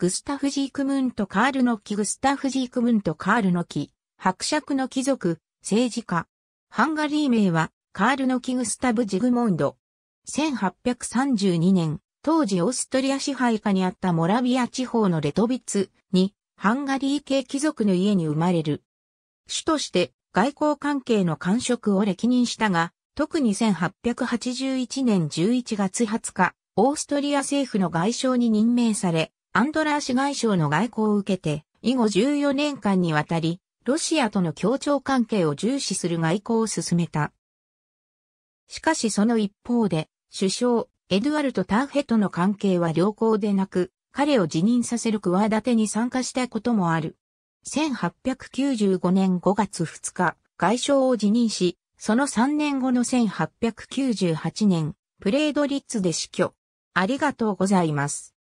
グスタフ・ジークムント・カールの木グスタフ・ジークムント・カールの木、伯爵の貴族、政治家。ハンガリー名は、カールのキ・グスタブ・ジグモンド。1832年、当時オーストリア支配下にあったモラビア地方のレトビツに、ハンガリー系貴族の家に生まれる。主として外交関係の官職を歴任したが、特に1881年11月20日、オーストリア政府の外相に任命され、アンドラーシ外相の外交を受けて、以後14年間にわたり、ロシアとの協調関係を重視する外交を進めた。しかしその一方で、首相、エドゥアルとターフェとの関係は良好でなく、彼を辞任させる企てに参加したこともある。1895年5月2日、外相を辞任し、その3年後の1898年、プレードリッツで死去。ありがとうございます。